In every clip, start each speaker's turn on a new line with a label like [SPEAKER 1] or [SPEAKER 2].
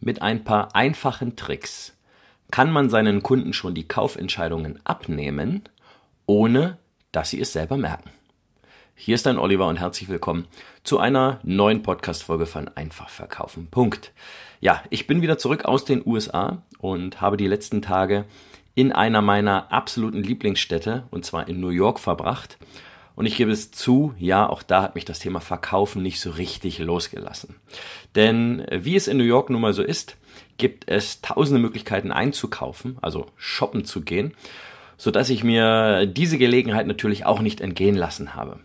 [SPEAKER 1] Mit ein paar einfachen Tricks kann man seinen Kunden schon die Kaufentscheidungen abnehmen, ohne dass sie es selber merken. Hier ist dein Oliver und herzlich willkommen zu einer neuen Podcast-Folge von Einfach verkaufen. Punkt. Ja, ich bin wieder zurück aus den USA und habe die letzten Tage in einer meiner absoluten Lieblingsstädte, und zwar in New York, verbracht und ich gebe es zu, ja, auch da hat mich das Thema Verkaufen nicht so richtig losgelassen. Denn äh, wie es in New York nun mal so ist, gibt es tausende Möglichkeiten einzukaufen, also shoppen zu gehen, so dass ich mir diese Gelegenheit natürlich auch nicht entgehen lassen habe.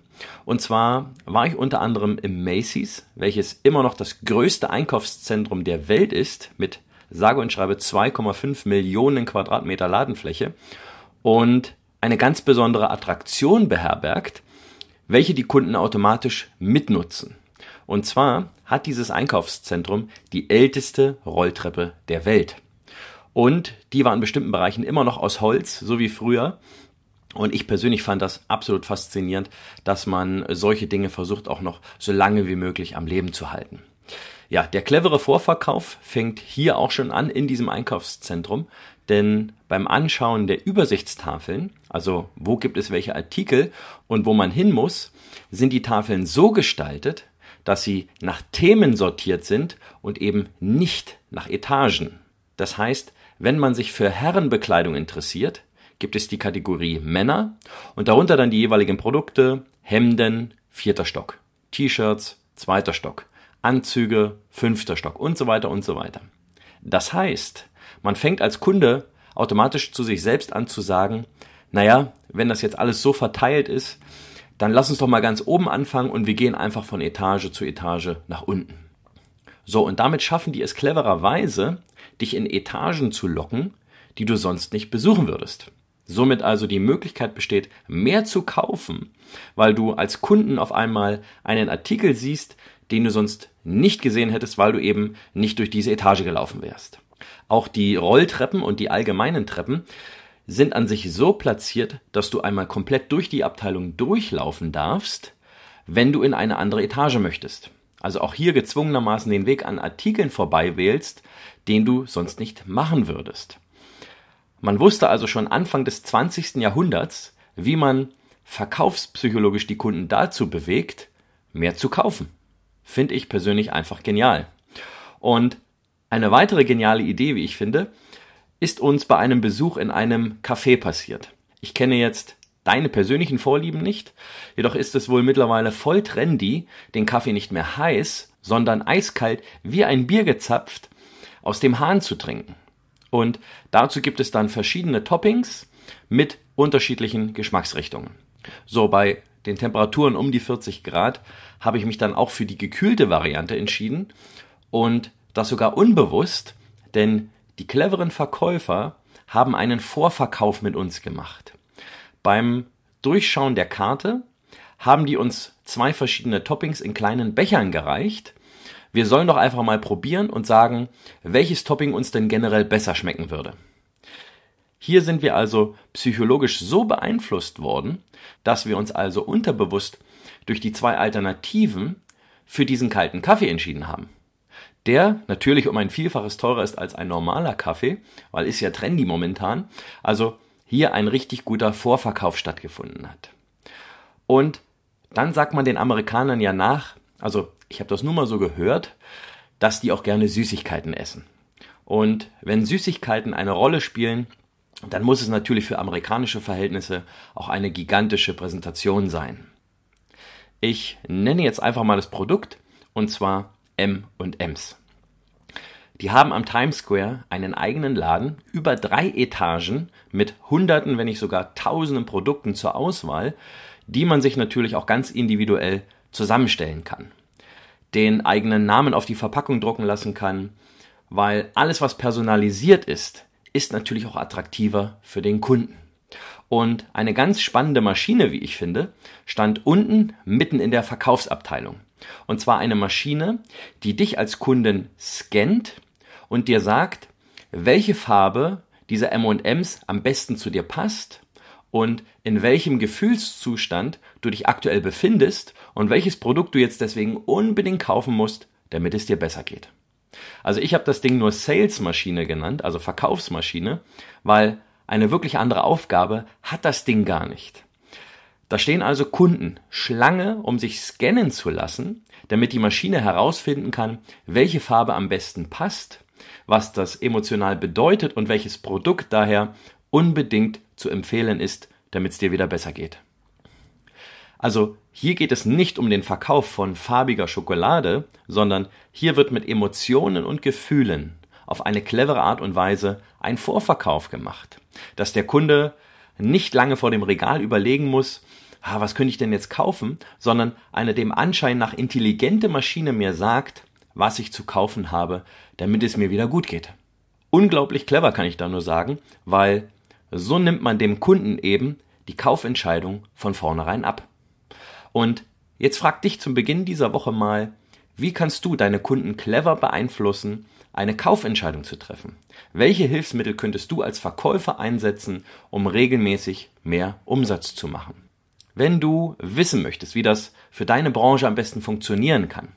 [SPEAKER 1] Und zwar war ich unter anderem im Macy's, welches immer noch das größte Einkaufszentrum der Welt ist, mit sage und schreibe 2,5 Millionen Quadratmeter Ladenfläche. Und eine ganz besondere Attraktion beherbergt, welche die Kunden automatisch mitnutzen. Und zwar hat dieses Einkaufszentrum die älteste Rolltreppe der Welt. Und die war in bestimmten Bereichen immer noch aus Holz, so wie früher. Und ich persönlich fand das absolut faszinierend, dass man solche Dinge versucht auch noch so lange wie möglich am Leben zu halten ja, der clevere Vorverkauf fängt hier auch schon an in diesem Einkaufszentrum, denn beim Anschauen der Übersichtstafeln, also wo gibt es welche Artikel und wo man hin muss, sind die Tafeln so gestaltet, dass sie nach Themen sortiert sind und eben nicht nach Etagen. Das heißt, wenn man sich für Herrenbekleidung interessiert, gibt es die Kategorie Männer und darunter dann die jeweiligen Produkte, Hemden, vierter Stock, T-Shirts, zweiter Stock. Anzüge, fünfter Stock und so weiter und so weiter. Das heißt, man fängt als Kunde automatisch zu sich selbst an zu sagen, naja, wenn das jetzt alles so verteilt ist, dann lass uns doch mal ganz oben anfangen und wir gehen einfach von Etage zu Etage nach unten. So, und damit schaffen die es clevererweise, dich in Etagen zu locken, die du sonst nicht besuchen würdest. Somit also die Möglichkeit besteht, mehr zu kaufen, weil du als Kunden auf einmal einen Artikel siehst, den du sonst nicht gesehen hättest, weil du eben nicht durch diese Etage gelaufen wärst. Auch die Rolltreppen und die allgemeinen Treppen sind an sich so platziert, dass du einmal komplett durch die Abteilung durchlaufen darfst, wenn du in eine andere Etage möchtest. Also auch hier gezwungenermaßen den Weg an Artikeln vorbei wählst, den du sonst nicht machen würdest. Man wusste also schon Anfang des 20. Jahrhunderts, wie man verkaufspsychologisch die Kunden dazu bewegt, mehr zu kaufen. Finde ich persönlich einfach genial. Und eine weitere geniale Idee, wie ich finde, ist uns bei einem Besuch in einem Café passiert. Ich kenne jetzt deine persönlichen Vorlieben nicht, jedoch ist es wohl mittlerweile voll trendy, den Kaffee nicht mehr heiß, sondern eiskalt wie ein Bier gezapft aus dem Hahn zu trinken. Und dazu gibt es dann verschiedene Toppings mit unterschiedlichen Geschmacksrichtungen. So bei den Temperaturen um die 40 Grad, habe ich mich dann auch für die gekühlte Variante entschieden und das sogar unbewusst, denn die cleveren Verkäufer haben einen Vorverkauf mit uns gemacht. Beim Durchschauen der Karte haben die uns zwei verschiedene Toppings in kleinen Bechern gereicht. Wir sollen doch einfach mal probieren und sagen, welches Topping uns denn generell besser schmecken würde. Hier sind wir also psychologisch so beeinflusst worden, dass wir uns also unterbewusst durch die zwei Alternativen für diesen kalten Kaffee entschieden haben. Der natürlich um ein Vielfaches teurer ist als ein normaler Kaffee, weil ist ja trendy momentan, also hier ein richtig guter Vorverkauf stattgefunden hat. Und dann sagt man den Amerikanern ja nach, also ich habe das nur mal so gehört, dass die auch gerne Süßigkeiten essen. Und wenn Süßigkeiten eine Rolle spielen, dann muss es natürlich für amerikanische Verhältnisse auch eine gigantische Präsentation sein. Ich nenne jetzt einfach mal das Produkt und zwar M M's. Die haben am Times Square einen eigenen Laden über drei Etagen mit Hunderten, wenn nicht sogar Tausenden Produkten zur Auswahl, die man sich natürlich auch ganz individuell zusammenstellen kann. Den eigenen Namen auf die Verpackung drucken lassen kann, weil alles, was personalisiert ist, ist natürlich auch attraktiver für den Kunden. Und eine ganz spannende Maschine, wie ich finde, stand unten mitten in der Verkaufsabteilung. Und zwar eine Maschine, die dich als Kunden scannt und dir sagt, welche Farbe dieser MMs am besten zu dir passt und in welchem Gefühlszustand du dich aktuell befindest und welches Produkt du jetzt deswegen unbedingt kaufen musst, damit es dir besser geht. Also ich habe das Ding nur Salesmaschine genannt, also Verkaufsmaschine, weil eine wirklich andere Aufgabe hat das Ding gar nicht. Da stehen also Kunden Schlange, um sich scannen zu lassen, damit die Maschine herausfinden kann, welche Farbe am besten passt, was das emotional bedeutet und welches Produkt daher unbedingt zu empfehlen ist, damit es dir wieder besser geht. Also hier geht es nicht um den Verkauf von farbiger Schokolade, sondern hier wird mit Emotionen und Gefühlen auf eine clevere Art und Weise ein Vorverkauf gemacht, dass der Kunde nicht lange vor dem Regal überlegen muss, ah, was könnte ich denn jetzt kaufen, sondern eine dem Anschein nach intelligente Maschine mir sagt, was ich zu kaufen habe, damit es mir wieder gut geht. Unglaublich clever kann ich da nur sagen, weil so nimmt man dem Kunden eben die Kaufentscheidung von vornherein ab. Und jetzt frag dich zum Beginn dieser Woche mal, wie kannst du deine Kunden clever beeinflussen, eine Kaufentscheidung zu treffen? Welche Hilfsmittel könntest du als Verkäufer einsetzen, um regelmäßig mehr Umsatz zu machen? Wenn du wissen möchtest, wie das für deine Branche am besten funktionieren kann,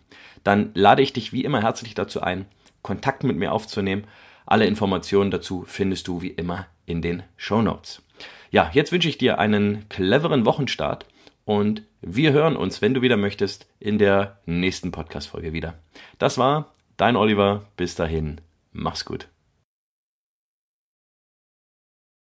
[SPEAKER 1] dann lade ich dich wie immer herzlich dazu ein, Kontakt mit mir aufzunehmen. Alle Informationen dazu findest du wie immer in den Show Notes. Ja, jetzt wünsche ich dir einen cleveren Wochenstart und wir hören uns, wenn du wieder möchtest, in der nächsten Podcast-Folge wieder. Das war dein Oliver. Bis dahin. Mach's gut.